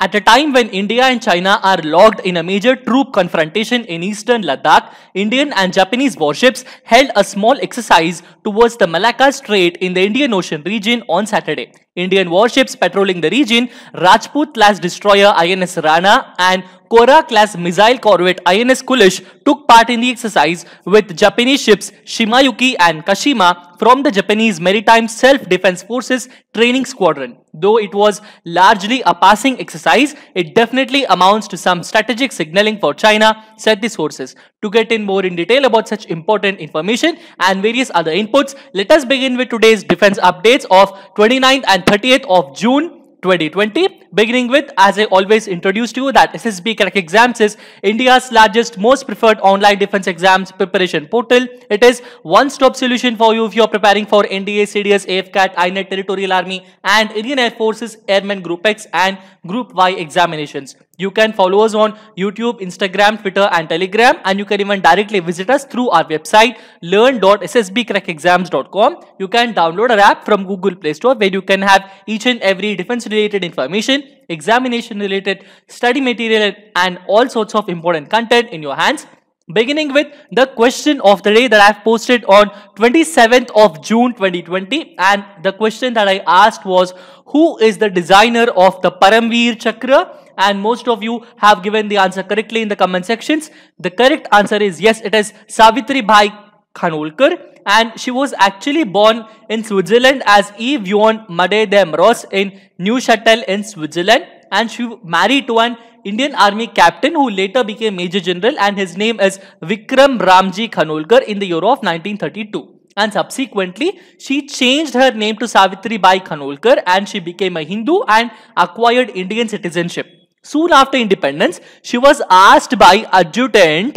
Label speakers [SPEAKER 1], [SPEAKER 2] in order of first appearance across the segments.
[SPEAKER 1] At a time when India and China are locked in a major troop confrontation in eastern Ladakh, Indian and Japanese warships held a small exercise towards the Malacca Strait in the Indian Ocean region on Saturday. Indian warships patrolling the region, Rajput class destroyer INS Rana and Kora class missile corvette INS Kulish took part in the exercise with Japanese ships Shimayuki and Kashima from the Japanese Maritime Self-Defense Forces Training Squadron. Though it was largely a passing exercise, it definitely amounts to some strategic signaling for China, said the sources. To get in more in detail about such important information and various other inputs, let us begin with today's defense updates of 29th and 30th of June 2020 beginning with as i always introduced you that ssb crack exams is india's largest most preferred online defense exams preparation portal it is one stop solution for you if you are preparing for nda cds afcat inet territorial army and indian air forces airmen group x and group y examinations you can follow us on YouTube, Instagram, Twitter and Telegram and you can even directly visit us through our website learn.ssbcrackexams.com. You can download our app from Google Play Store where you can have each and every defense related information, examination related study material and all sorts of important content in your hands. Beginning with the question of the day that I've posted on 27th of June 2020 and the question that I asked was who is the designer of the Paramveer Chakra and most of you have given the answer correctly in the comment sections. The correct answer is yes it is Savitri Bhai Khanolkar and she was actually born in Switzerland as Eve Yon Made Dem Ross in Neuchâtel in Switzerland and she married to an Indian Army captain who later became Major General and his name is Vikram Ramji Khanolkar in the year of 1932 and subsequently she changed her name to Savitri Bai Khanolkar and she became a Hindu and acquired Indian citizenship. Soon after independence, she was asked by adjutant,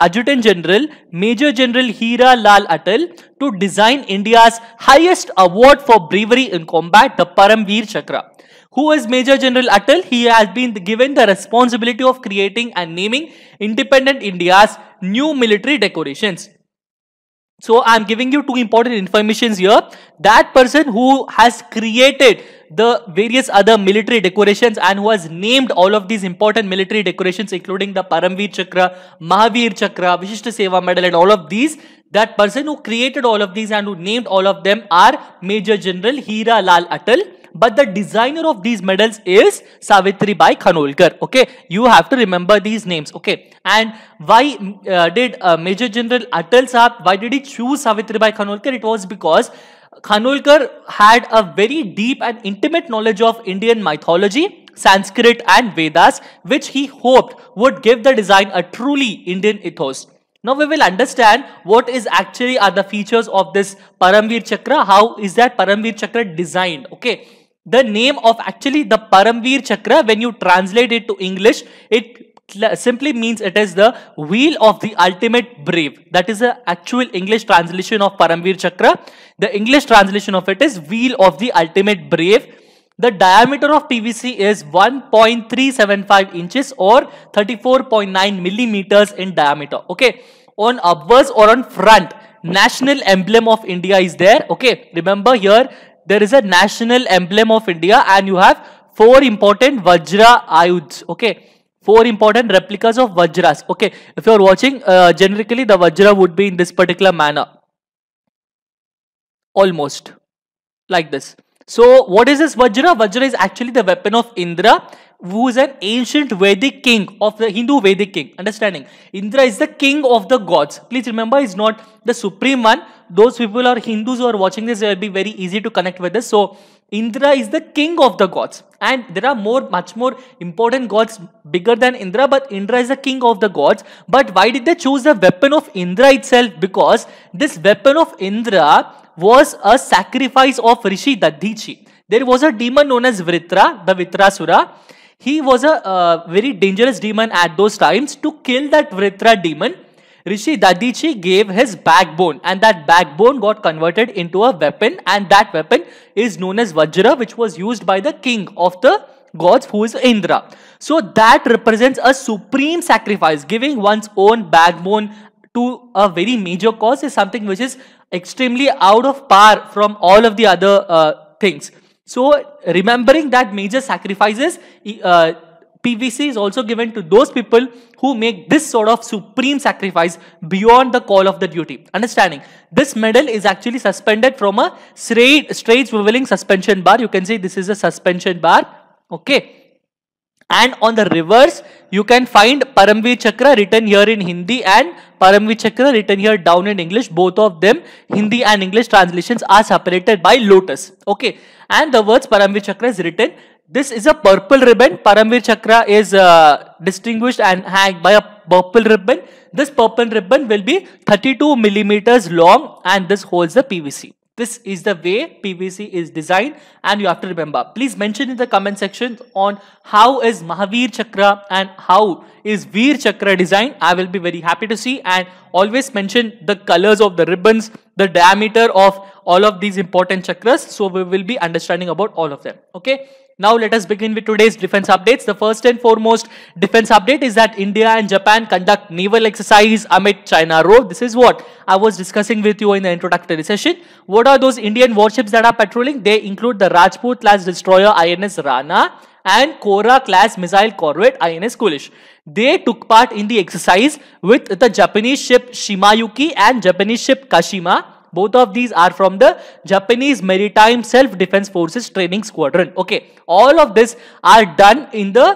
[SPEAKER 1] adjutant general, Major General Hira Lal Atal to design India's highest award for bravery in combat, the Paramveer Chakra. Who is Major General Atal? He has been given the responsibility of creating and naming independent India's new military decorations. So I'm giving you two important informations here. That person who has created the various other military decorations and who has named all of these important military decorations including the Paramveer Chakra, Mahavir Chakra, Vishishta Seva Medal and all of these that person who created all of these and who named all of them are Major General Hira Lal Atal. But the designer of these medals is Savitri Bai Khanolkar. Okay, you have to remember these names. Okay, and why uh, did uh, Major General Atal Saab, why did he choose Savitri Bai Khanolkar? It was because Khanolkar had a very deep and intimate knowledge of Indian mythology Sanskrit and Vedas, which he hoped would give the design a truly Indian ethos. Now we will understand what is actually are the features of this Paramvir Chakra. How is that Paramvir Chakra designed? Okay. The name of actually the Paramvir Chakra when you translate it to English, it simply means it is the wheel of the ultimate brave. That is the actual English translation of Paramvir Chakra. The English translation of it is wheel of the ultimate brave. The diameter of PVC is 1.375 inches or 34.9 millimeters in diameter. Okay. On obverse or on front, national emblem of India is there. Okay. Remember here, there is a national emblem of India and you have four important Vajra Ayuds. Okay. Four important replicas of Vajras. Okay. If you are watching, uh, generically the Vajra would be in this particular manner. Almost. Like this. So what is this Vajra? Vajra is actually the weapon of Indra who is an ancient Vedic king of the Hindu Vedic king. Understanding? Indra is the king of the gods. Please remember he's not the supreme one. Those people are Hindus who are watching this. It will be very easy to connect with this. So Indra is the king of the gods. And there are more, much more important gods bigger than Indra, but Indra is the king of the gods. But why did they choose the weapon of Indra itself? Because this weapon of Indra was a sacrifice of Rishi Dadhichi. There was a demon known as Vritra, the Vitrasura. He was a uh, very dangerous demon at those times. To kill that Vritra demon, Rishi Dadichi gave his backbone and that backbone got converted into a weapon and that weapon is known as Vajra which was used by the king of the gods who is Indra. So that represents a supreme sacrifice. Giving one's own backbone to a very major cause is something which is extremely out of par from all of the other uh, things. So remembering that major sacrifices, uh, PVC is also given to those people who make this sort of supreme sacrifice beyond the call of the duty. Understanding? This medal is actually suspended from a straight, straight swiveling suspension bar. You can see this is a suspension bar. Okay. And on the reverse, you can find Paramvir Chakra written here in Hindi and Paramvir Chakra written here down in English. Both of them, Hindi and English translations are separated by lotus. Okay. And the words Paramvir Chakra is written. This is a purple ribbon. Paramvir Chakra is uh, distinguished and hanged by a purple ribbon. This purple ribbon will be 32 millimeters long and this holds the PVC. This is the way PVC is designed and you have to remember. Please mention in the comment section on how is Mahavir Chakra and how is Veer Chakra designed. I will be very happy to see and always mention the colors of the ribbons, the diameter of all of these important chakras. So we will be understanding about all of them. Okay. Now let us begin with today's defense updates. The first and foremost defense update is that India and Japan conduct naval exercise amid China row. This is what I was discussing with you in the introductory session. What are those Indian warships that are patrolling? They include the Rajput class destroyer INS Rana and Kora class missile corvette INS Kulish. They took part in the exercise with the Japanese ship Shimayuki and Japanese ship Kashima both of these are from the Japanese Maritime Self-Defense Forces Training Squadron. Okay, all of this are done in the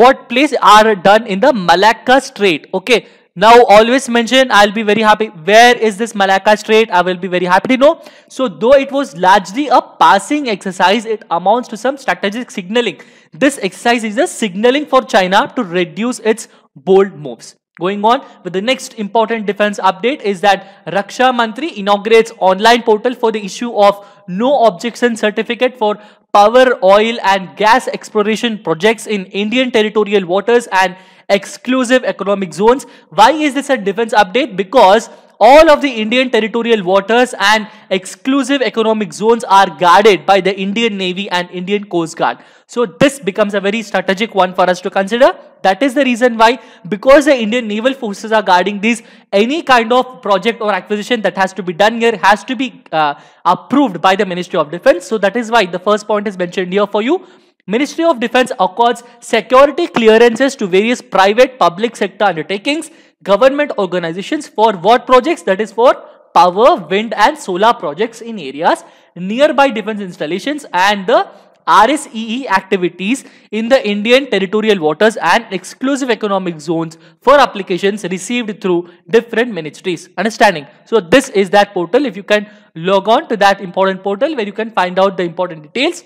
[SPEAKER 1] what place are done in the Malacca Strait. Okay, now always mention I'll be very happy. Where is this Malacca Strait? I will be very happy to know. So though it was largely a passing exercise, it amounts to some strategic signaling. This exercise is a signaling for China to reduce its bold moves. Going on with the next important defense update is that Raksha Mantri inaugurates online portal for the issue of no objection certificate for power, oil and gas exploration projects in Indian territorial waters and exclusive economic zones. Why is this a defense update? Because all of the Indian territorial waters and exclusive economic zones are guarded by the Indian Navy and Indian Coast Guard. So this becomes a very strategic one for us to consider. That is the reason why because the Indian naval forces are guarding these, any kind of project or acquisition that has to be done here has to be uh, approved by the Ministry of Defense. So that is why the first point is mentioned here for you. Ministry of Defense accords security clearances to various private public sector undertakings government organizations for what projects? That is for power, wind and solar projects in areas nearby defense installations and the RSEE activities in the Indian territorial waters and exclusive economic zones for applications received through different ministries. Understanding? So this is that portal. If you can log on to that important portal where you can find out the important details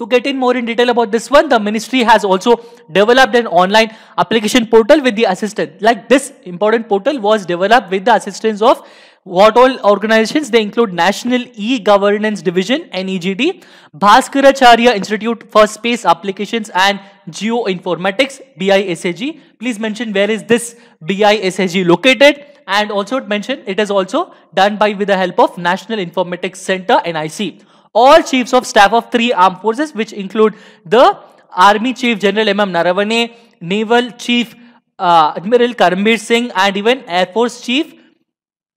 [SPEAKER 1] to get in more in detail about this one, the ministry has also developed an online application portal with the assistance. Like this important portal was developed with the assistance of what all organizations? They include National E-Governance Division, NEGD, Bhaskaracharya Institute for Space Applications and Geoinformatics, BISAG. Please mention where is this BISAG located and also mention it is also done by with the help of National Informatics Center, NIC all chiefs of staff of three armed forces, which include the Army Chief General M.M. Naravane, Naval Chief uh, Admiral Karambir Singh, and even Air Force Chief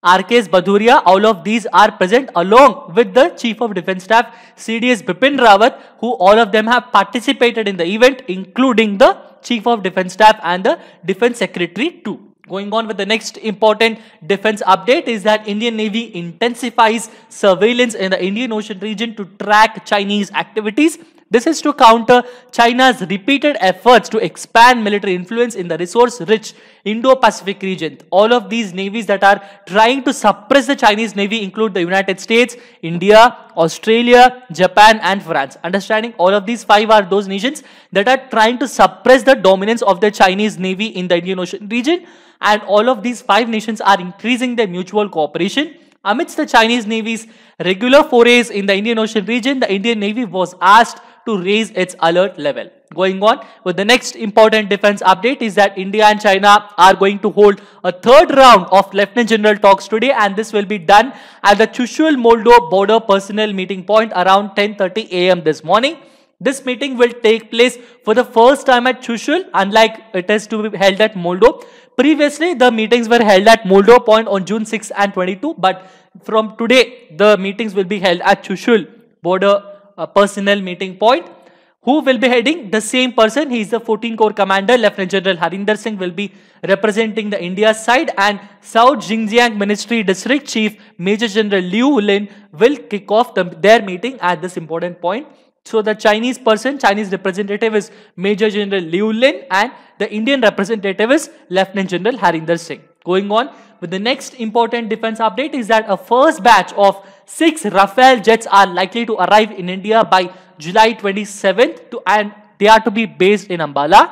[SPEAKER 1] RKS Baduria, all of these are present along with the Chief of Defence Staff CDS Bipin Rawat who all of them have participated in the event including the Chief of Defence Staff and the Defence Secretary too. Going on with the next important defense update is that Indian Navy intensifies surveillance in the Indian Ocean region to track Chinese activities this is to counter China's repeated efforts to expand military influence in the resource-rich Indo-Pacific region. All of these navies that are trying to suppress the Chinese navy include the United States, India, Australia, Japan and France. Understanding all of these five are those nations that are trying to suppress the dominance of the Chinese navy in the Indian Ocean region. And all of these five nations are increasing their mutual cooperation. Amidst the Chinese Navy's regular forays in the Indian Ocean region, the Indian Navy was asked to raise its alert level. Going on with the next important defense update is that India and China are going to hold a third round of Lieutenant General talks today and this will be done at the Chushul-Moldo border personnel meeting point around 10.30 am this morning. This meeting will take place for the first time at Chushul, unlike it is to be held at Moldo. Previously, the meetings were held at Moldo Point on June 6 and 22, but from today, the meetings will be held at Chushul border a personal meeting point. Who will be heading? The same person. He is the 14 Corps Commander. Lieutenant General Harinder Singh will be representing the India side and South Xinjiang Ministry District Chief Major General Liu Lin will kick off the, their meeting at this important point. So the Chinese person, Chinese representative is Major General Liu Lin and the Indian representative is Lieutenant General Harinder Singh. Going on with the next important defense update is that a first batch of six Rafale jets are likely to arrive in India by July 27th to, and they are to be based in Ambala.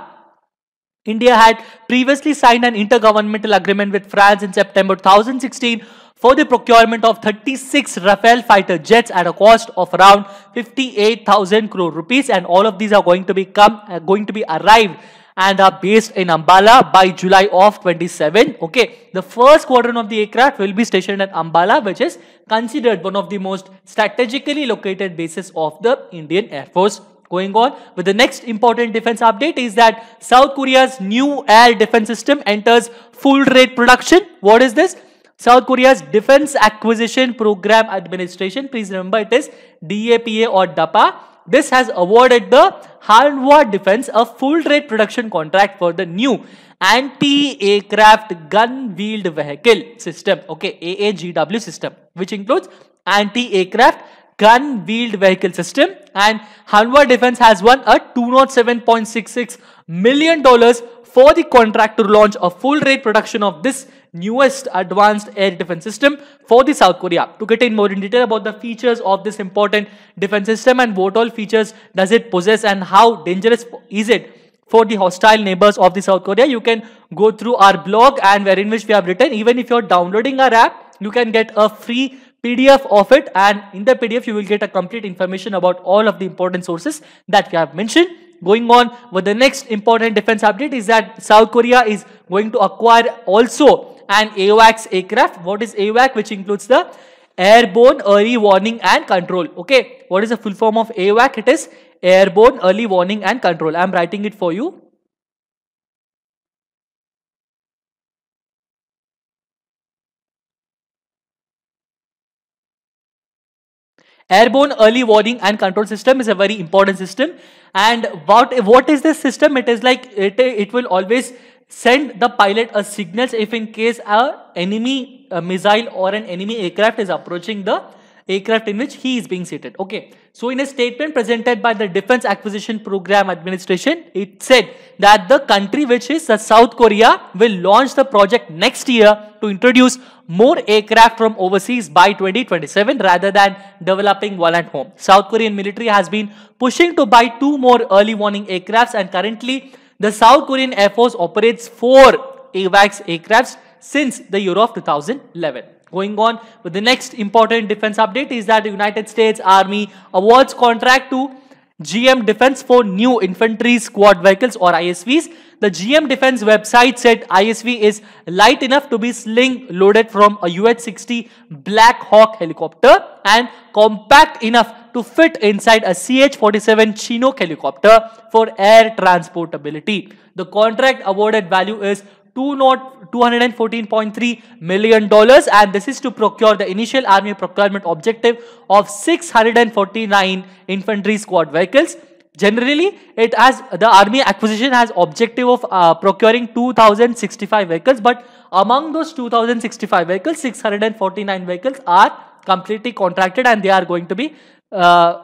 [SPEAKER 1] India had previously signed an intergovernmental agreement with France in September 2016 for the procurement of 36 Rafale fighter jets at a cost of around 58,000 crore rupees and all of these are going to be come, uh, going to be arrived and are based in Ambala by July of 27. Okay, the first squadron of the aircraft will be stationed at Ambala, which is considered one of the most strategically located bases of the Indian Air Force. Going on with the next important defense update is that South Korea's new air defense system enters full rate production. What is this? South Korea's Defense Acquisition Program Administration, please remember it is DAPA or DAPA this has awarded the Hanwha Defense a full rate production contract for the new anti-aircraft gun wheeled vehicle system, okay, AAGW system, which includes anti-aircraft gun wheeled vehicle system and Hanwha Defense has won a 207.66 million dollars for the contract to launch a full rate production of this newest advanced air defense system for the South Korea. To get in more in detail about the features of this important defense system and what all features does it possess and how dangerous is it for the hostile neighbors of the South Korea, you can go through our blog and wherein which we have written even if you're downloading our app, you can get a free PDF of it and in the PDF you will get a complete information about all of the important sources that we have mentioned going on with the next important defense update is that South Korea is going to acquire also an AWACS aircraft. What is AWAC? Which includes the Airborne Early Warning and Control. Okay. What is the full form of AWAC? It is Airborne Early Warning and Control. I am writing it for you. Airborne early warning and control system is a very important system. And what, what is this system? It is like, it, it will always send the pilot a signals if in case a enemy a missile or an enemy aircraft is approaching the aircraft in which he is being seated. Okay. So in a statement presented by the Defense Acquisition Program Administration, it said that the country which is uh, South Korea will launch the project next year to introduce more aircraft from overseas by 2027 rather than developing one at home. South Korean military has been pushing to buy two more early warning aircrafts and currently the South Korean Air Force operates four AVAX aircrafts since the year of 2011 going on. But the next important defense update is that the United States Army awards contract to GM Defense for new infantry squad vehicles or ISVs. The GM Defense website said ISV is light enough to be sling loaded from a UH-60 Black Hawk helicopter and compact enough to fit inside a CH-47 Chinook helicopter for air transportability. The contract awarded value is $214.3 million and this is to procure the initial army procurement objective of 649 infantry squad vehicles. Generally, it has the army acquisition has objective of uh, procuring 2065 vehicles but among those 2065 vehicles, 649 vehicles are completely contracted and they are going to be uh,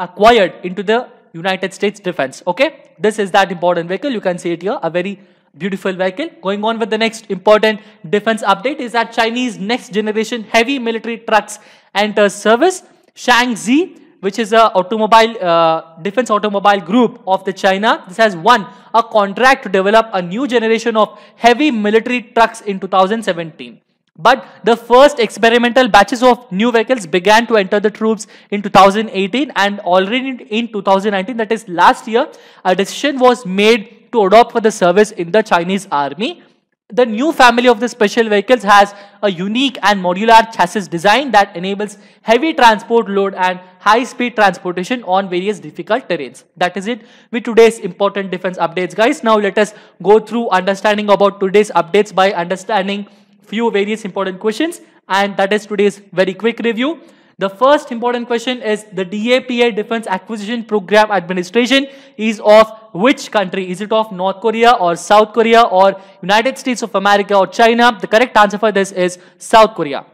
[SPEAKER 1] acquired into the United States defense. Okay, this is that important vehicle. You can see it here, a very Beautiful vehicle. Going on with the next important defense update is that Chinese next generation heavy military trucks enter service. Shangzi, which is a automobile uh, defense automobile group of the China. This has won a contract to develop a new generation of heavy military trucks in 2017. But the first experimental batches of new vehicles began to enter the troops in 2018 and already in 2019, that is last year, a decision was made to adopt for the service in the Chinese army. The new family of the special vehicles has a unique and modular chassis design that enables heavy transport load and high-speed transportation on various difficult terrains. That is it with today's important defense updates guys. Now let us go through understanding about today's updates by understanding few various important questions and that is today's very quick review. The first important question is the DAPA Defense Acquisition Program Administration is of which country? Is it of North Korea or South Korea or United States of America or China? The correct answer for this is South Korea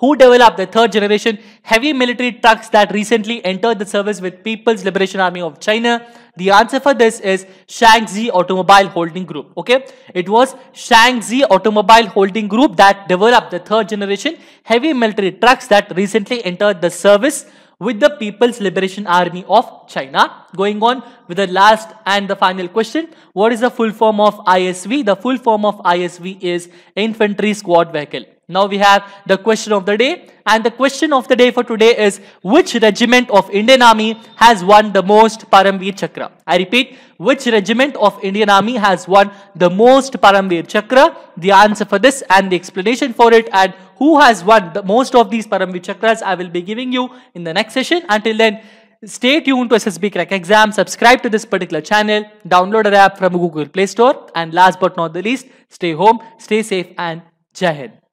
[SPEAKER 1] who developed the third generation heavy military trucks that recently entered the service with People's Liberation Army of China? The answer for this is Shangzi Automobile Holding Group. Okay, it was Shangzi Automobile Holding Group that developed the third generation heavy military trucks that recently entered the service with the People's Liberation Army of China. Going on with the last and the final question. What is the full form of ISV? The full form of ISV is Infantry Squad Vehicle. Now we have the question of the day and the question of the day for today is which regiment of Indian Army has won the most Paramveer Chakra? I repeat, which regiment of Indian Army has won the most Paramveer Chakra? The answer for this and the explanation for it and who has won the most of these Paramveer Chakras I will be giving you in the next session. Until then, stay tuned to SSB Crack Exam, subscribe to this particular channel, download our app from Google Play Store and last but not the least, stay home, stay safe and Jai Hind.